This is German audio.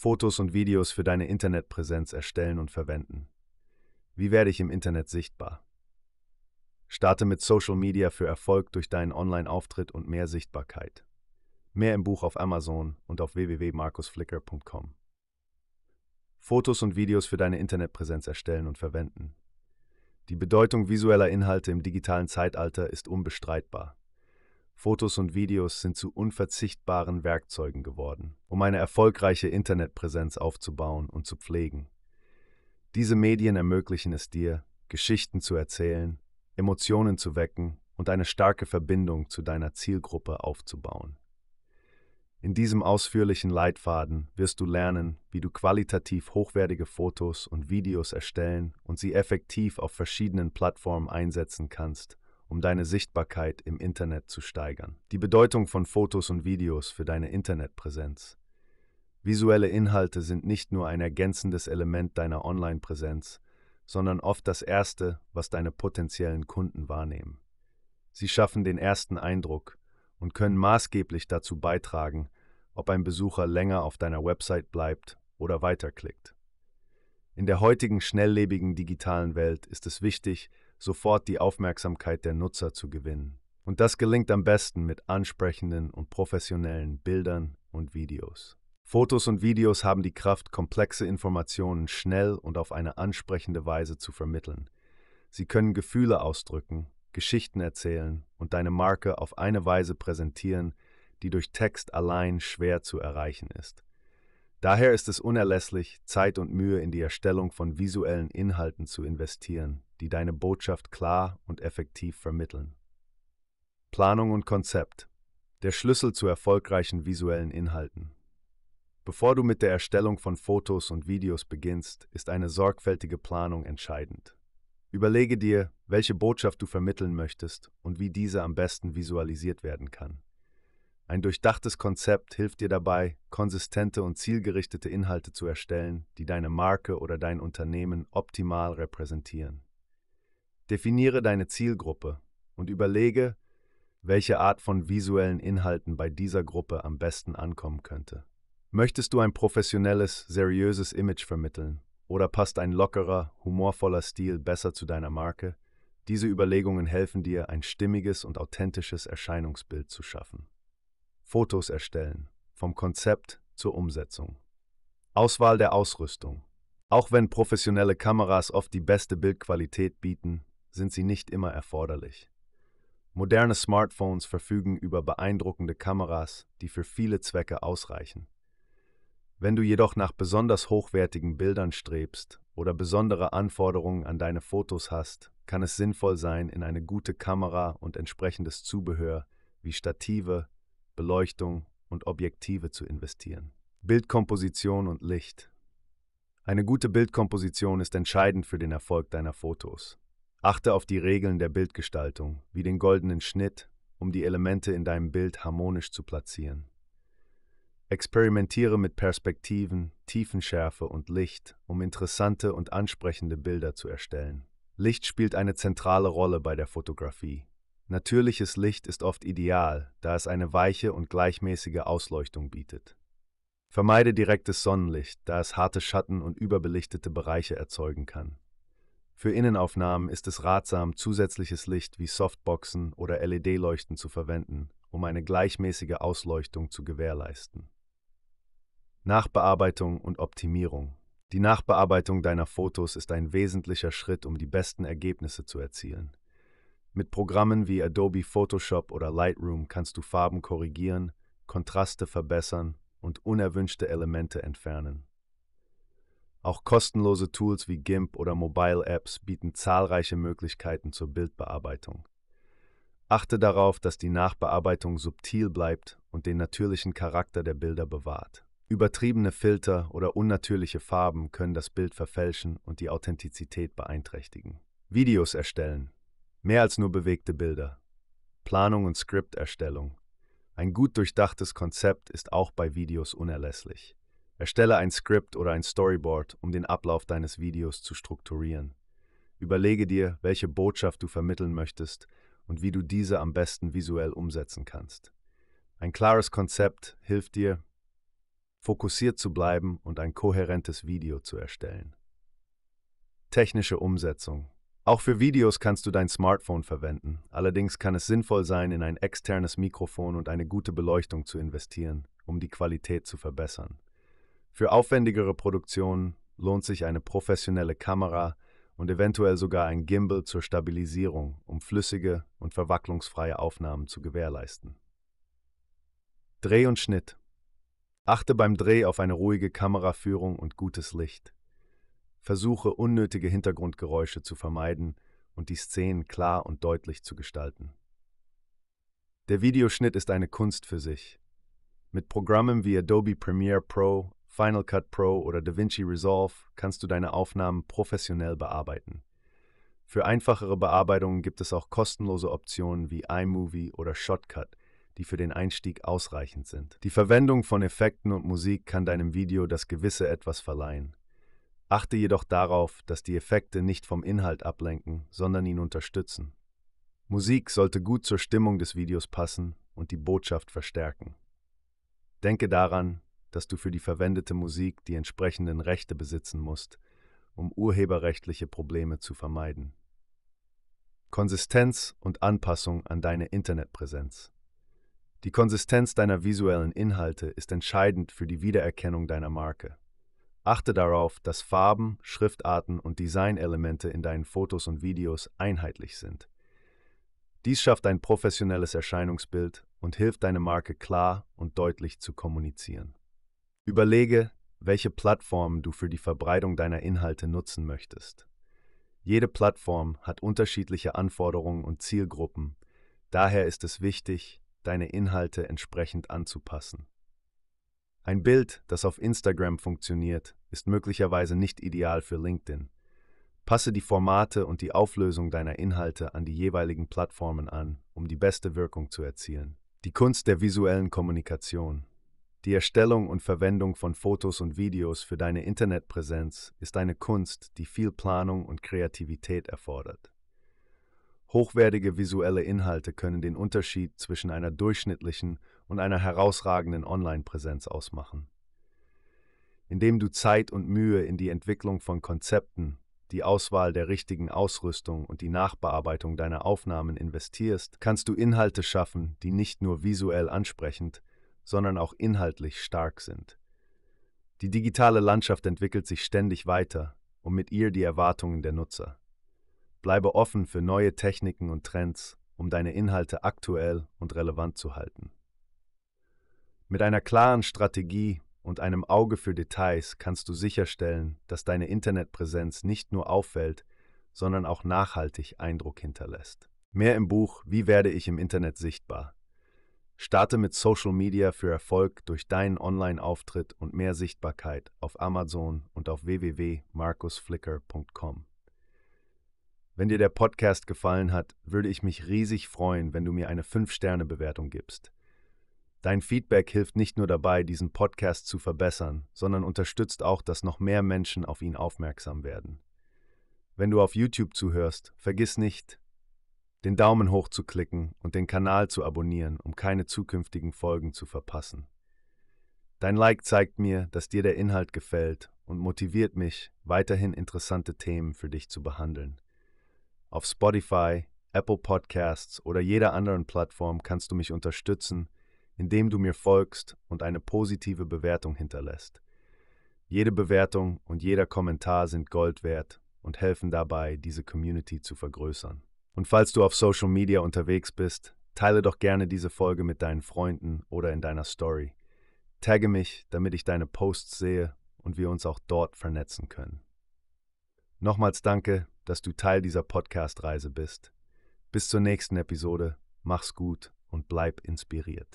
Fotos und Videos für deine Internetpräsenz erstellen und verwenden. Wie werde ich im Internet sichtbar? Starte mit Social Media für Erfolg durch deinen Online-Auftritt und mehr Sichtbarkeit. Mehr im Buch auf Amazon und auf www.markusflicker.com. Fotos und Videos für deine Internetpräsenz erstellen und verwenden. Die Bedeutung visueller Inhalte im digitalen Zeitalter ist unbestreitbar. Fotos und Videos sind zu unverzichtbaren Werkzeugen geworden, um eine erfolgreiche Internetpräsenz aufzubauen und zu pflegen. Diese Medien ermöglichen es dir, Geschichten zu erzählen, Emotionen zu wecken und eine starke Verbindung zu deiner Zielgruppe aufzubauen. In diesem ausführlichen Leitfaden wirst du lernen, wie du qualitativ hochwertige Fotos und Videos erstellen und sie effektiv auf verschiedenen Plattformen einsetzen kannst, um deine Sichtbarkeit im Internet zu steigern. Die Bedeutung von Fotos und Videos für deine Internetpräsenz. Visuelle Inhalte sind nicht nur ein ergänzendes Element deiner Online-Präsenz, sondern oft das Erste, was deine potenziellen Kunden wahrnehmen. Sie schaffen den ersten Eindruck und können maßgeblich dazu beitragen, ob ein Besucher länger auf deiner Website bleibt oder weiterklickt. In der heutigen schnelllebigen digitalen Welt ist es wichtig, sofort die Aufmerksamkeit der Nutzer zu gewinnen. Und das gelingt am besten mit ansprechenden und professionellen Bildern und Videos. Fotos und Videos haben die Kraft, komplexe Informationen schnell und auf eine ansprechende Weise zu vermitteln. Sie können Gefühle ausdrücken, Geschichten erzählen und deine Marke auf eine Weise präsentieren, die durch Text allein schwer zu erreichen ist. Daher ist es unerlässlich, Zeit und Mühe in die Erstellung von visuellen Inhalten zu investieren, die deine Botschaft klar und effektiv vermitteln. Planung und Konzept. Der Schlüssel zu erfolgreichen visuellen Inhalten. Bevor du mit der Erstellung von Fotos und Videos beginnst, ist eine sorgfältige Planung entscheidend. Überlege dir, welche Botschaft du vermitteln möchtest und wie diese am besten visualisiert werden kann. Ein durchdachtes Konzept hilft dir dabei, konsistente und zielgerichtete Inhalte zu erstellen, die deine Marke oder dein Unternehmen optimal repräsentieren. Definiere deine Zielgruppe und überlege, welche Art von visuellen Inhalten bei dieser Gruppe am besten ankommen könnte. Möchtest du ein professionelles, seriöses Image vermitteln oder passt ein lockerer, humorvoller Stil besser zu deiner Marke? Diese Überlegungen helfen dir, ein stimmiges und authentisches Erscheinungsbild zu schaffen. Fotos erstellen, vom Konzept zur Umsetzung. Auswahl der Ausrüstung. Auch wenn professionelle Kameras oft die beste Bildqualität bieten, sind sie nicht immer erforderlich. Moderne Smartphones verfügen über beeindruckende Kameras, die für viele Zwecke ausreichen. Wenn du jedoch nach besonders hochwertigen Bildern strebst oder besondere Anforderungen an deine Fotos hast, kann es sinnvoll sein, in eine gute Kamera und entsprechendes Zubehör wie Stative, Beleuchtung und Objektive zu investieren. Bildkomposition und Licht. Eine gute Bildkomposition ist entscheidend für den Erfolg deiner Fotos. Achte auf die Regeln der Bildgestaltung, wie den goldenen Schnitt, um die Elemente in deinem Bild harmonisch zu platzieren. Experimentiere mit Perspektiven, Tiefenschärfe und Licht, um interessante und ansprechende Bilder zu erstellen. Licht spielt eine zentrale Rolle bei der Fotografie. Natürliches Licht ist oft ideal, da es eine weiche und gleichmäßige Ausleuchtung bietet. Vermeide direktes Sonnenlicht, da es harte Schatten und überbelichtete Bereiche erzeugen kann. Für Innenaufnahmen ist es ratsam, zusätzliches Licht wie Softboxen oder LED-Leuchten zu verwenden, um eine gleichmäßige Ausleuchtung zu gewährleisten. Nachbearbeitung und Optimierung. Die Nachbearbeitung deiner Fotos ist ein wesentlicher Schritt, um die besten Ergebnisse zu erzielen. Mit Programmen wie Adobe Photoshop oder Lightroom kannst du Farben korrigieren, Kontraste verbessern und unerwünschte Elemente entfernen. Auch kostenlose Tools wie GIMP oder Mobile Apps bieten zahlreiche Möglichkeiten zur Bildbearbeitung. Achte darauf, dass die Nachbearbeitung subtil bleibt und den natürlichen Charakter der Bilder bewahrt. Übertriebene Filter oder unnatürliche Farben können das Bild verfälschen und die Authentizität beeinträchtigen. Videos erstellen. Mehr als nur bewegte Bilder. Planung und Skripterstellung. Ein gut durchdachtes Konzept ist auch bei Videos unerlässlich. Erstelle ein Skript oder ein Storyboard, um den Ablauf deines Videos zu strukturieren. Überlege dir, welche Botschaft du vermitteln möchtest und wie du diese am besten visuell umsetzen kannst. Ein klares Konzept hilft dir, fokussiert zu bleiben und ein kohärentes Video zu erstellen. Technische Umsetzung. Auch für Videos kannst du dein Smartphone verwenden, allerdings kann es sinnvoll sein, in ein externes Mikrofon und eine gute Beleuchtung zu investieren, um die Qualität zu verbessern. Für aufwendigere Produktionen lohnt sich eine professionelle Kamera und eventuell sogar ein Gimbal zur Stabilisierung, um flüssige und verwacklungsfreie Aufnahmen zu gewährleisten. Dreh und Schnitt. Achte beim Dreh auf eine ruhige Kameraführung und gutes Licht. Versuche unnötige Hintergrundgeräusche zu vermeiden und die Szenen klar und deutlich zu gestalten. Der Videoschnitt ist eine Kunst für sich. Mit Programmen wie Adobe Premiere Pro, Final Cut Pro oder DaVinci Resolve kannst du deine Aufnahmen professionell bearbeiten. Für einfachere Bearbeitungen gibt es auch kostenlose Optionen wie iMovie oder Shotcut, die für den Einstieg ausreichend sind. Die Verwendung von Effekten und Musik kann deinem Video das gewisse etwas verleihen. Achte jedoch darauf, dass die Effekte nicht vom Inhalt ablenken, sondern ihn unterstützen. Musik sollte gut zur Stimmung des Videos passen und die Botschaft verstärken. Denke daran, dass du für die verwendete Musik die entsprechenden Rechte besitzen musst, um urheberrechtliche Probleme zu vermeiden. Konsistenz und Anpassung an deine Internetpräsenz. Die Konsistenz deiner visuellen Inhalte ist entscheidend für die Wiedererkennung deiner Marke. Achte darauf, dass Farben, Schriftarten und Designelemente in deinen Fotos und Videos einheitlich sind. Dies schafft ein professionelles Erscheinungsbild und hilft deine Marke klar und deutlich zu kommunizieren. Überlege, welche Plattform du für die Verbreitung deiner Inhalte nutzen möchtest. Jede Plattform hat unterschiedliche Anforderungen und Zielgruppen, daher ist es wichtig, deine Inhalte entsprechend anzupassen. Ein Bild, das auf Instagram funktioniert, ist möglicherweise nicht ideal für LinkedIn. Passe die Formate und die Auflösung deiner Inhalte an die jeweiligen Plattformen an, um die beste Wirkung zu erzielen. Die Kunst der visuellen Kommunikation die Erstellung und Verwendung von Fotos und Videos für deine Internetpräsenz ist eine Kunst, die viel Planung und Kreativität erfordert. Hochwertige visuelle Inhalte können den Unterschied zwischen einer durchschnittlichen und einer herausragenden Online-Präsenz ausmachen. Indem du Zeit und Mühe in die Entwicklung von Konzepten, die Auswahl der richtigen Ausrüstung und die Nachbearbeitung deiner Aufnahmen investierst, kannst du Inhalte schaffen, die nicht nur visuell ansprechend, sondern auch inhaltlich stark sind. Die digitale Landschaft entwickelt sich ständig weiter und mit ihr die Erwartungen der Nutzer. Bleibe offen für neue Techniken und Trends, um deine Inhalte aktuell und relevant zu halten. Mit einer klaren Strategie und einem Auge für Details kannst du sicherstellen, dass deine Internetpräsenz nicht nur auffällt, sondern auch nachhaltig Eindruck hinterlässt. Mehr im Buch Wie werde ich im Internet sichtbar? Starte mit Social Media für Erfolg durch deinen Online-Auftritt und mehr Sichtbarkeit auf Amazon und auf www.markusflicker.com. Wenn dir der Podcast gefallen hat, würde ich mich riesig freuen, wenn du mir eine 5-Sterne-Bewertung gibst. Dein Feedback hilft nicht nur dabei, diesen Podcast zu verbessern, sondern unterstützt auch, dass noch mehr Menschen auf ihn aufmerksam werden. Wenn du auf YouTube zuhörst, vergiss nicht, den Daumen hoch zu klicken und den Kanal zu abonnieren, um keine zukünftigen Folgen zu verpassen. Dein Like zeigt mir, dass dir der Inhalt gefällt und motiviert mich, weiterhin interessante Themen für dich zu behandeln. Auf Spotify, Apple Podcasts oder jeder anderen Plattform kannst du mich unterstützen, indem du mir folgst und eine positive Bewertung hinterlässt. Jede Bewertung und jeder Kommentar sind Gold wert und helfen dabei, diese Community zu vergrößern. Und falls du auf Social Media unterwegs bist, teile doch gerne diese Folge mit deinen Freunden oder in deiner Story. Tagge mich, damit ich deine Posts sehe und wir uns auch dort vernetzen können. Nochmals danke, dass du Teil dieser Podcast-Reise bist. Bis zur nächsten Episode, mach's gut und bleib inspiriert.